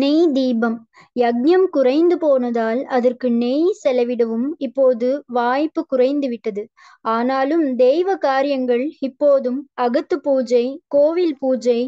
நெய் தீபம் யக்ஞம் குறைந்து போனதால் அதற்கு நெய் செலவிடவும் இப்போது வாய்ப்பு குறைந்து விட்டது ஆனாலும் தெய்வ காரியங்கள் இப்போதும் அகத்து பூஜை கோவில் பூஜை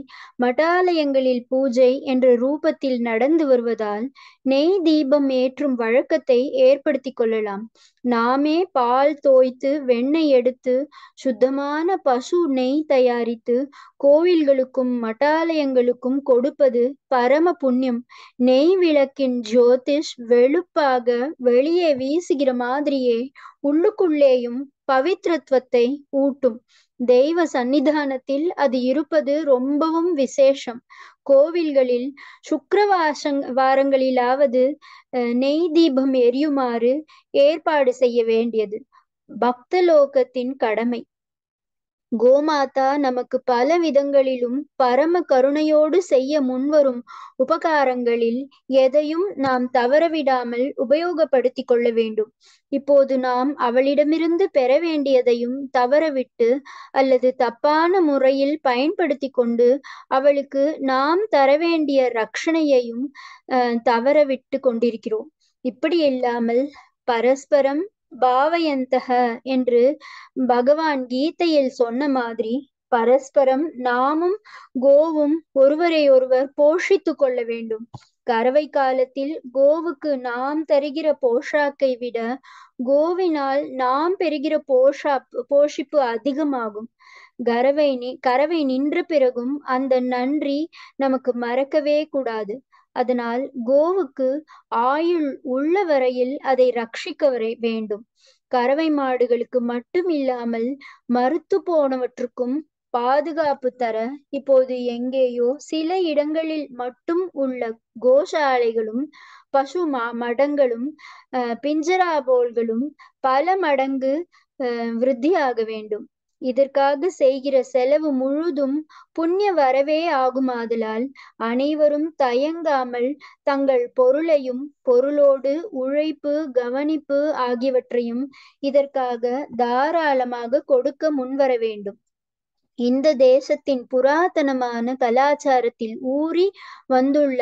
மடாலயங்களில் பூஜை என்ற ரூபத்தில் நடந்து வருவதால் நெய் தீபம் ஏற்றும் வழக்கத்தை ஏற்படுத்தி கொள்ளலாம் நாமே பால் தோய்த்து வெண்ணெய் எடுத்து சுத்தமான பசு நெய் தயாரித்து கோவில்களுக்கும் மட்டாலயங்களுக்கும் கொடுப்பது பரம புண்ணியம் நெய் விளக்கின் ஜோதிஷ் வெளுப்பாக வெளியே வீசுகிற மாதிரியே உள்ளுக்குள்ளேயும் பவித்ருத்வத்தை ஊட்டும் தெய்வ சன்னிதானத்தில் அது இருப்பது ரொம்பவும் விசேஷம் கோவில்களில் சுக்கரவாசங் வாரங்களிலாவது நெய் தீபம் எரியுமாறு ஏற்பாடு செய்ய வேண்டியது பக்த லோகத்தின் கடமை கோமாதா நமக்கு பல விதங்களிலும் பரம கருணையோடு செய்ய முன்வரும் உபகாரங்களில் எதையும் நாம் தவறவிடாமல் உபயோகப்படுத்தி கொள்ள வேண்டும் இப்போது நாம் அவளிடமிருந்து பெற வேண்டியதையும் தவறவிட்டு அல்லது தப்பான முறையில் பயன்படுத்தி கொண்டு அவளுக்கு நாம் தர வேண்டிய ரட்சணையையும் தவறவிட்டு கொண்டிருக்கிறோம் இப்படி இல்லாமல் பரஸ்பரம் பாவயந்தக என்று பகவான் கீதையில் சொன்ன மாதிரி பரஸ்பரம் நாமும் கோவும் ஒருவரை ஒருவர் போஷித்து கொள்ள வேண்டும் கறவை காலத்தில் கோவுக்கு நாம் தருகிற போஷாக்கை விட கோவினால் நாம் பெறுகிற போஷா போஷிப்பு அதிகமாகும் கறவை கறவை நின்ற பிறகும் அந்த நன்றி நமக்கு மறக்கவே கூடாது அதனால் கோவுக்கு ஆயுள் உள்ள வரையில் அதை ரட்சிக்க வரை வேண்டும் கறவை மாடுகளுக்கு மட்டும் இல்லாமல் மறுத்து போனவற்றுக்கும் பாதுகாப்பு தர இப்போது எங்கேயோ சில இடங்களில் மட்டும் உள்ள கோஷாலைகளும் பசு மடங்களும் பிஞ்சராபோல்களும் பல மடங்கு விருத்தியாக வேண்டும் இதற்காக செய்கிற செலவு முழுதும் புண்ணிய வரவே ஆகுமாதலால் அனைவரும் தயங்காமல் தங்கள் பொருளையும் பொருளோடு உழைப்பு கவனிப்பு ஆகியவற்றையும் இதற்காக தாராளமாக கொடுக்க முன்வர வேண்டும் இந்த தேசத்தின் புராதனமான கலாச்சாரத்தில் ஊறி வந்துள்ள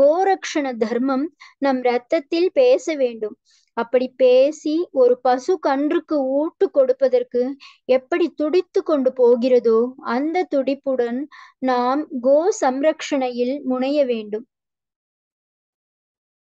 கோரக்ஷண தர்மம் நம் ரத்தத்தில் பேச வேண்டும் அப்படி பேசி ஒரு பசு கன்றுக்கு ஊட்டு கொடுப்பதற்கு எப்படி துடித்து கொண்டு போகிறதோ அந்த துடிப்புடன் நாம் கோ சம்ரக்ஷணையில் முனைய வேண்டும்